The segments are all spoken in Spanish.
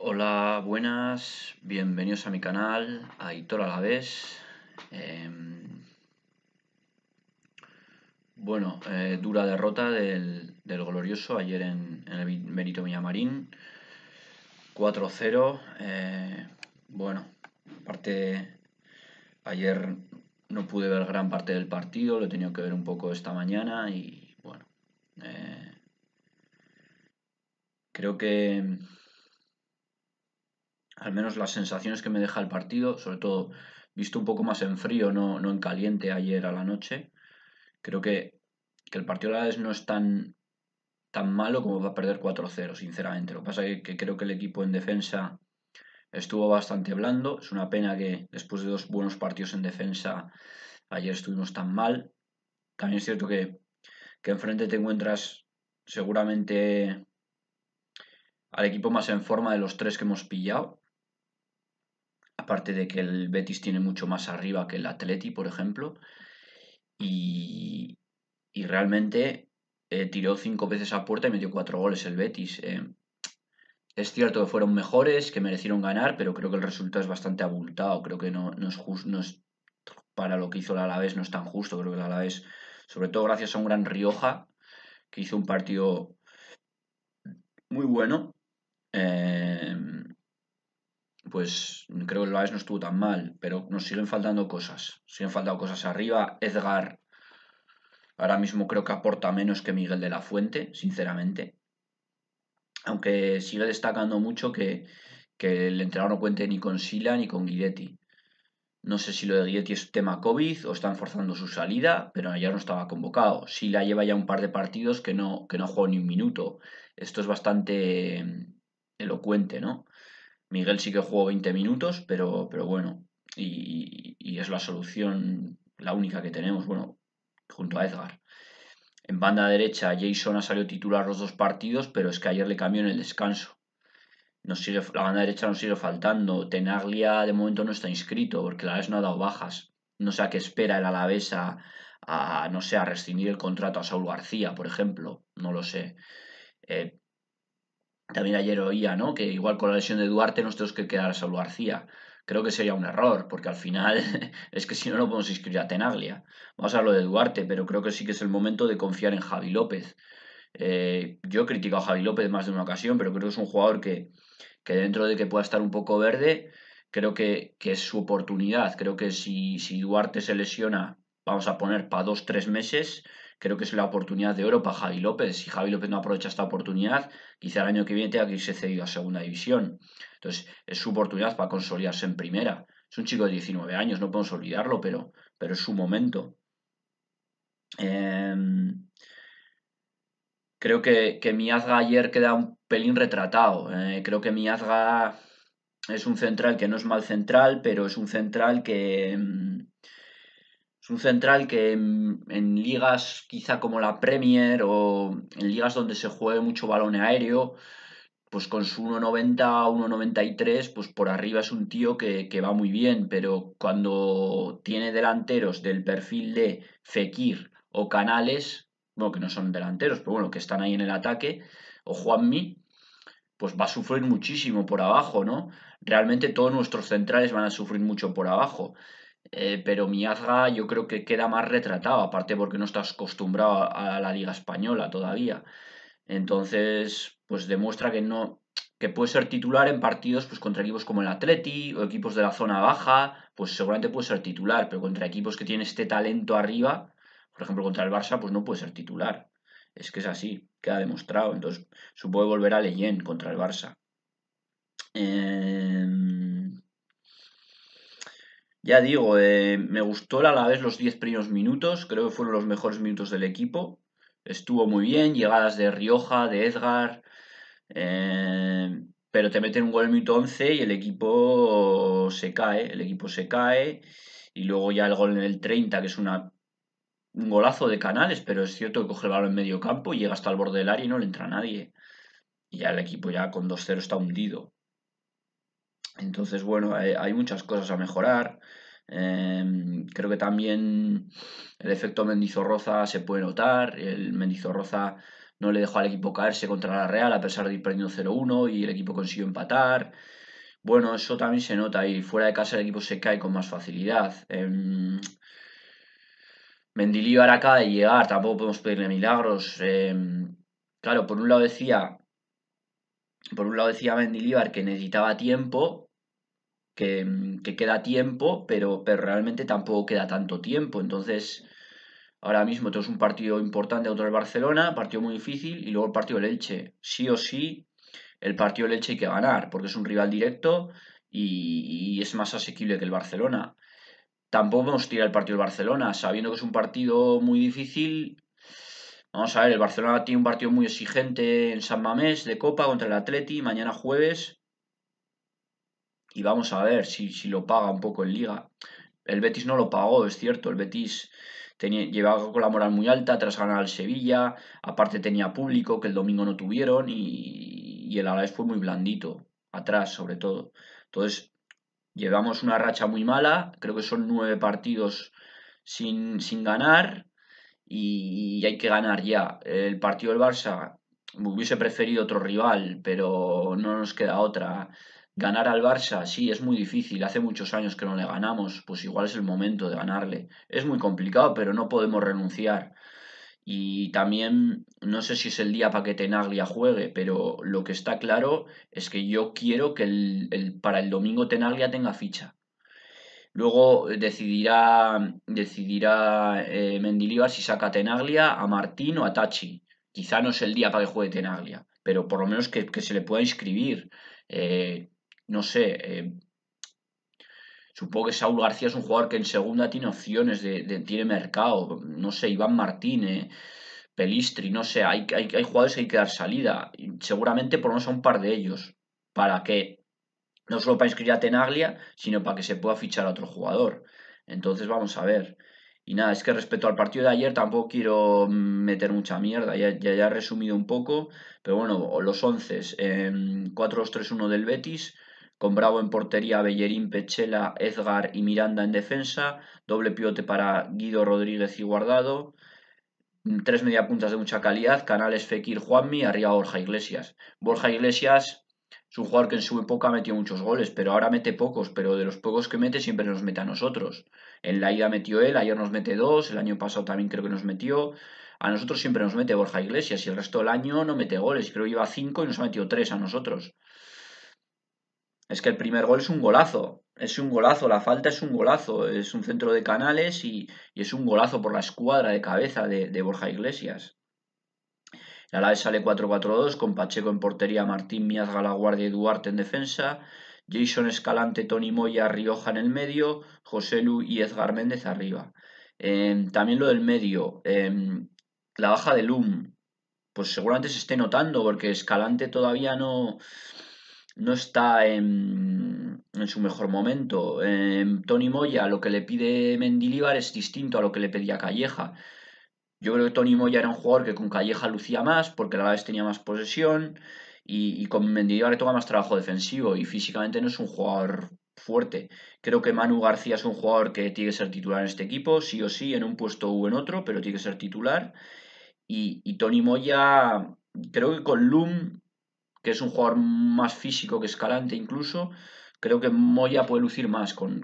Hola, buenas, bienvenidos a mi canal, Aitor la vez em, bueno, eh, dura derrota del, glorioso ayer en, el Benito Villamarín. 4-0. Eh, bueno, aparte, ayer no pude ver gran parte del partido, lo he tenido que ver un poco esta mañana y bueno. Eh, creo que al menos las sensaciones que me deja el partido, sobre todo visto un poco más en frío, no, en caliente ayer a la noche, creo que, el partido de la vez no es tan, tan malo como va a perder 4-0, sinceramente. Lo que pasa es que, creo que el equipo en defensa estuvo bastante blando. Es una pena que después de dos buenos partidos en defensa ayer estuvimos tan mal. También es cierto que, que enfrente te encuentras seguramente al equipo más en forma de los tres que hemos pillado parte de que el Betis tiene mucho más arriba que el Atleti, por ejemplo, y, realmente eh, tiró cinco veces a puerta y metió cuatro goles el Betis. Eh. es cierto que fueron mejores, que merecieron ganar, pero creo que el resultado es bastante abultado. Creo que no, es justo, para lo que hizo el Alavés no es tan justo. Creo que el Alavés, sobre todo gracias a un gran Rioja, que hizo un partido muy bueno, eh, pues creo que el Baez no estuvo tan mal, pero nos siguen faltando cosas. Siguen faltando cosas arriba. Edgar ahora mismo creo que aporta menos que Miguel de la Fuente, sinceramente. Aunque sigue destacando mucho que, el entrenador no cuente ni con Sila ni con Guidetti. No sé si lo de Guidetti es tema COVID o están forzando su salida, pero ayer no estaba convocado. Sila lleva ya un par de partidos que no, que no juega ni un minuto. Esto es bastante mm, elocuente, ¿no? Miguel sí que jugó 20 minutos, pero, pero bueno, y, es la solución, la única que tenemos, bueno, junto a Edgar. En banda derecha, Jason ha salido titular los dos partidos, pero es que ayer le cambió en el descanso. no la banda derecha nos sigue faltando. Tenaglia de momento no está inscrito porque la vez no ha dado bajas. No sé a qué espera el Alavés a, no sé, a rescindir el contrato a Saúl García, por ejemplo. No lo sé. Eh, también ayer oía, ¿no? Que igual con la lesión de Duarte nos tenemos que quedar a salud García. Creo que sería un error, porque al final es que si no, lo podemos inscribir a Tenaglia. Vamos a hablar de Duarte, pero creo que sí que es el momento de confiar en Javi López. Eh, yo he criticado a Javi López más de una ocasión, pero creo que es un jugador que, que dentro de que pueda estar un poco verde, creo que, que es su oportunidad. Creo que si, si Duarte se lesiona, vamos a poner para dos, tres meses, creo que es la oportunidad de oro para Javi López. Si Javi López no aprovecha esta oportunidad, quizá el año que viene tenga que irse cedido a segunda división. Entonces, es su oportunidad para consolidarse en primera. Es un chico de 19 años, no podemos olvidarlo, pero, pero es su momento. Em, creo que, que Miazga ayer queda un pelín retratado. Eh. creo que Miazga es un central que no es mal central, pero es un central que... Em, un central que en, ligas quizá como la Premier o en ligas donde se juegue mucho balón aéreo, pues con su 1.90, 1.93, pues por arriba es un tío que, que, va muy bien, pero cuando tiene delanteros del perfil de Fekir o Canales, bueno, que no son delanteros, pero bueno, que están ahí en el ataque, o Juanmi, pues va a sufrir muchísimo por abajo, ¿no? Realmente todos nuestros centrales van a sufrir mucho por abajo. Eh, pero Miazga yo creo que queda más retratado, aparte porque no estás acostumbrado a la Liga Española todavía. Entonces, pues demuestra que no que puede ser titular en partidos pues contra equipos como el Atleti o equipos de la zona baja, pues seguramente puede ser titular, pero contra equipos que tienen este talento arriba, por ejemplo contra el Barça, pues no puede ser titular. Es que es así, queda demostrado. Entonces, supongo volver a Leyen contra el Barça. Eh... Ya digo, eh, me gustó a la vez los 10 primeros minutos, creo que fueron los mejores minutos del equipo. Estuvo muy bien, llegadas de Rioja, de Edgar, eh, pero te meten un gol en el minuto 11 y el equipo se cae, el equipo se cae. Y luego ya el gol en el 30, que es una, un golazo de canales, pero es cierto que coge el balón en medio campo y llega hasta el borde del área y no le entra nadie. Y ya el equipo ya con 2-0 está hundido. Entonces, bueno, hay, muchas cosas a mejorar. Em, creo que también el efecto Mendizorroza se puede notar. El Mendizorroza no le dejó al equipo caerse contra la Real a pesar de ir perdiendo 0-1 y el equipo consiguió empatar. Bueno, eso también se nota y fuera de casa el equipo se cae con más facilidad. Eh, acaba de llegar, tampoco podemos pedirle milagros. Em, claro, por un lado decía, por un lado decía mendilibar que necesitaba tiempo Mm, que, queda tiempo, pero, pero realmente tampoco queda tanto tiempo. Entonces, ahora mismo tenemos un partido importante contra el Barcelona, partido muy difícil, y luego el partido del Elche. Sí o sí, el partido del Elche hay que ganar, porque es un rival directo y, es más asequible que el Barcelona. Tampoco nos tirar el partido del Barcelona, sabiendo que es un partido muy difícil. Vamos a ver, el Barcelona tiene un partido muy exigente en San Mamés de Copa contra el Atleti, mañana jueves y vamos a ver si, si lo paga un poco en liga. El Betis no lo pagó, es cierto, el Betis tenía, llevaba con la moral muy alta tras ganar al Sevilla, aparte tenía público que el domingo no tuvieron y, el Alavés fue muy blandito, atrás sobre todo. Entonces, llevamos una racha muy mala, creo que son nueve partidos sin, sin ganar y, y hay que ganar ya. El partido del Barça, hubiese preferido otro rival, pero no nos queda otra. Ganar al Barça, sí, es muy difícil. Hace muchos años que no le ganamos, pues igual es el momento de ganarle. Es muy complicado, pero no podemos renunciar. Y también no sé si es el día para que Tenaglia juegue, pero lo que está claro es que yo quiero que para el domingo Tenaglia tenga ficha. Luego decidirá, decidirá eh, Mendilibar si saca Tenaglia, a Martín o a Tachi. Quizá no es el día para que juegue Tenaglia, pero por lo menos que, se le pueda inscribir. Eh, no sé, eh, supongo que Saúl García es un jugador que en segunda tiene opciones, de, tiene mercado, no sé, Iván Martínez, Pelistri, no sé, hay, hay, hay jugadores que hay que dar salida, seguramente por lo menos a un par de ellos, para que, no solo para inscribir a Tenaglia, sino para que se pueda fichar a otro jugador. Entonces vamos a ver. Y nada, es que respecto al partido de ayer tampoco quiero mm, meter mucha mierda, ya, ya, he resumido un poco, pero bueno, los once. en... Em, 4-2-3-1 del Betis, con Bravo en portería, Bellerín, Pechela, Edgar y Miranda en defensa, doble pivote para Guido Rodríguez y Guardado, mm, tres media puntas de mucha calidad, Canales, Fekir, Juanmi, arriba Borja Iglesias. Borja Iglesias es un jugador que en su época metió muchos goles, pero ahora mete pocos, pero de los pocos que mete siempre nos mete a nosotros. En la ida metió él, ayer nos mete dos, el año pasado también creo que nos metió. A nosotros siempre nos mete Borja Iglesias y el resto del año no mete goles. Creo que lleva cinco y nos ha metido tres a nosotros. Es que el primer gol es un golazo. Es un golazo, la falta es un golazo. Es un centro de canales y, es un golazo por la escuadra de cabeza de, Borja Iglesias. La LAE sale 4-4-2 con Pacheco en portería, Martín Miaz Galaguardia y Duarte en defensa, Jason Escalante, Tony Moya, Rioja en el medio, José Lu y Edgar Méndez arriba. Em, también lo del medio, em, la baja de Lum, pues seguramente se esté notando porque Escalante todavía no, no está en, en su mejor momento. Eh, Tony Moya, lo que le pide Mendilibar es distinto a lo que le pedía Calleja. Yo creo que Tony Moya era un jugador que con Calleja lucía más porque a la vez tenía más posesión y, con Mendilibar le toca más trabajo defensivo y físicamente no es un jugador fuerte. Creo que Manu García es un jugador que tiene que ser titular en este equipo, sí o sí, en un puesto u en otro, pero tiene que ser titular. Y, y Tony Moya, creo que con Loom que es un jugador más físico que Escalante incluso, creo que Moya puede lucir más con,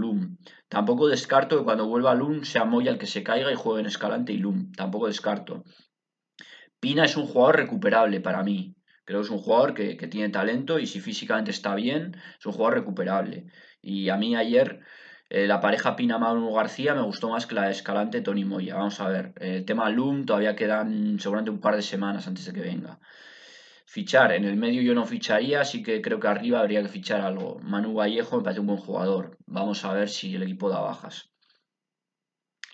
Loom. Tampoco descarto que cuando vuelva Loom sea Moya el que se caiga y juegue en Escalante y Loom. Tampoco descarto. Pina es un jugador recuperable para mí. Creo que es un jugador que, tiene talento y si físicamente está bien, es un jugador recuperable. Y a mí ayer eh, la pareja Pina-Manu García me gustó más que la de Escalante Tony Moya. Vamos a ver. El eh, tema Loom todavía quedan seguramente un par de semanas antes de que venga fichar. En el medio yo no ficharía, así que creo que arriba habría que fichar algo. Manu Vallejo me parece un buen jugador. Vamos a ver si el equipo da bajas.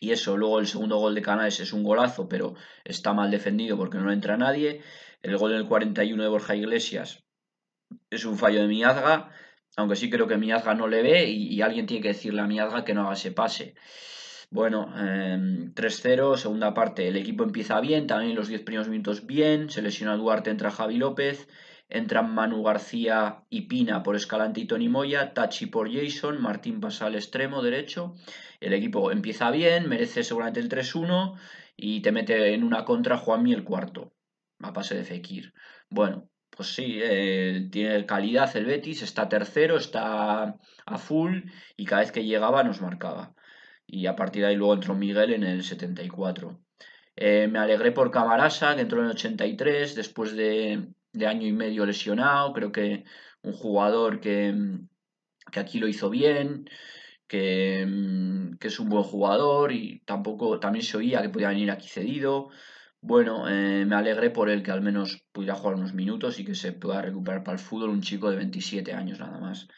Y eso, luego el segundo gol de Canales es un golazo, pero está mal defendido porque no entra nadie. El gol en el 41 de Borja Iglesias es un fallo de Miazga, aunque sí creo que Miazga no le ve y, y alguien tiene que decirle a Miazga que no haga ese pase. Bueno, 3-0, em, segunda parte, el equipo empieza bien, también los 10 primeros minutos bien, se lesiona Duarte, entra Javi López, entran Manu García y Pina por Escalante y Tony Moya, Tachi por Jason, Martín pasa al extremo derecho, el equipo empieza bien, merece seguramente el 3-1 y te mete en una contra Juanmi el cuarto, a pase de Fekir. Bueno, pues sí, eh, tiene calidad el Betis, está tercero, está a full y cada vez que llegaba nos marcaba y a partir de ahí luego entró Miguel en el 74. Eh, me alegré por Camarasa, que entró en el 83, después de, año y medio lesionado, creo que un jugador que, que aquí lo hizo bien, que, que, es un buen jugador y tampoco también se oía que podía venir aquí cedido. Bueno, eh, me alegré por él que al menos pudiera jugar unos minutos y que se pueda recuperar para el fútbol un chico de 27 años nada más.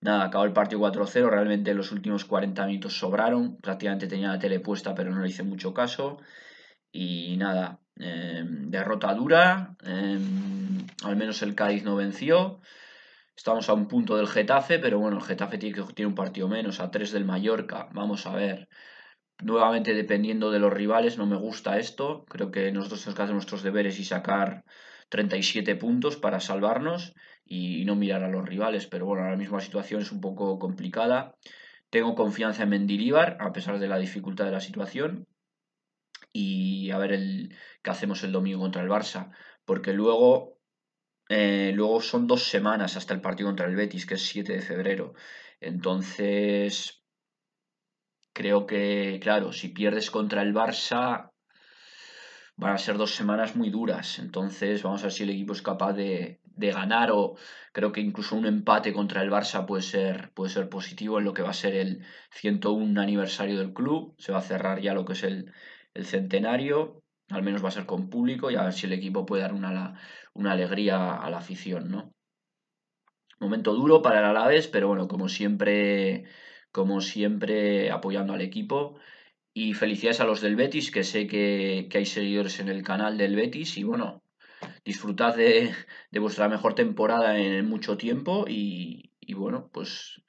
Nada, acabó el partido 4-0, realmente los últimos 40 minutos sobraron, prácticamente tenía la tele puesta pero no le hice mucho caso. Y nada, em, derrota dura, em, al menos el Cádiz no venció. Estamos a un punto del Getafe, pero bueno, el Getafe tiene, tiene un partido menos, a 3 del Mallorca, vamos a ver. Nuevamente, dependiendo de los rivales, no me gusta esto. Creo que nosotros tenemos que hacer nuestros deberes y sacar 37 puntos para salvarnos y, no mirar a los rivales. Pero bueno, ahora mismo la situación es un poco complicada. Tengo confianza en Mendilibar, a pesar de la dificultad de la situación. Y a ver el, qué hacemos el domingo contra el Barça. Porque luego, eh, luego son dos semanas hasta el partido contra el Betis, que es 7 de febrero. Entonces, creo que, claro, si pierdes contra el Barça, van a ser dos semanas muy duras. Entonces vamos a ver si el equipo es capaz de, ganar o creo que incluso un empate contra el Barça puede ser, puede ser positivo en lo que va a ser el 101 aniversario del club. Se va a cerrar ya lo que es el, centenario. Al menos va a ser con público y a ver si el equipo puede dar una, una alegría a la afición, ¿no? Momento duro para el Alavés, pero bueno, como siempre, como siempre apoyando al equipo. Y felicidades a los del Betis, que sé que, hay seguidores en el canal del Betis. Y bueno, disfrutad de, vuestra mejor temporada en mucho tiempo. Y, bueno, pues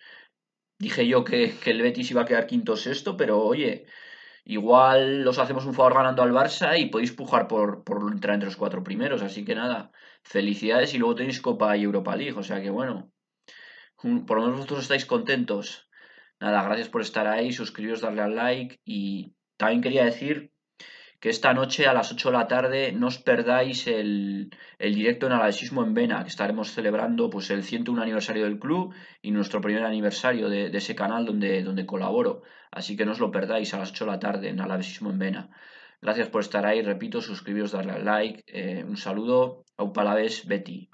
dije yo que, el Betis iba a quedar quinto o sexto, pero oye, igual los hacemos un favor ganando al Barça y podéis pujar por, por entrar entre los cuatro primeros. Así que nada, felicidades y luego tenéis Copa y Europa League. O sea que bueno, por lo menos vosotros estáis contentos. Nada, gracias por estar ahí, suscribiros, darle al like y también quería decir que esta noche a las 8 de la tarde no os perdáis el, el directo en Alavesismo en Vena, que estaremos celebrando pues el 101 aniversario del club y nuestro primer aniversario de, ese canal donde, donde colaboro. Así que no os lo perdáis a las 8 de la tarde en Alavesismo en Vena. Gracias por estar ahí, repito, suscribiros, darle al like, eh, un saludo, un palabés Betty.